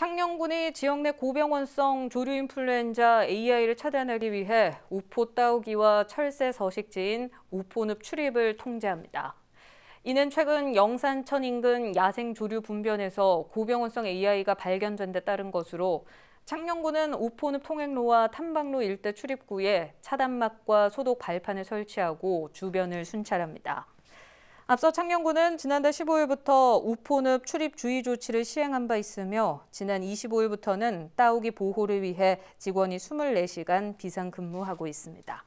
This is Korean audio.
창녕군이 지역 내 고병원성 조류 인플루엔자 AI를 차단하기 위해 우포 따오기와 철새 서식지인 우포늪 출입을 통제합니다. 이는 최근 영산천 인근 야생 조류 분변에서 고병원성 AI가 발견된 데 따른 것으로 창녕군은 우포늪 통행로와 탐방로 일대 출입구에 차단막과 소독 발판을 설치하고 주변을 순찰합니다. 앞서 창녕군은 지난달 15일부터 우포늪 출입 주의 조치를 시행한 바 있으며 지난 25일부터는 따오기 보호를 위해 직원이 24시간 비상 근무하고 있습니다.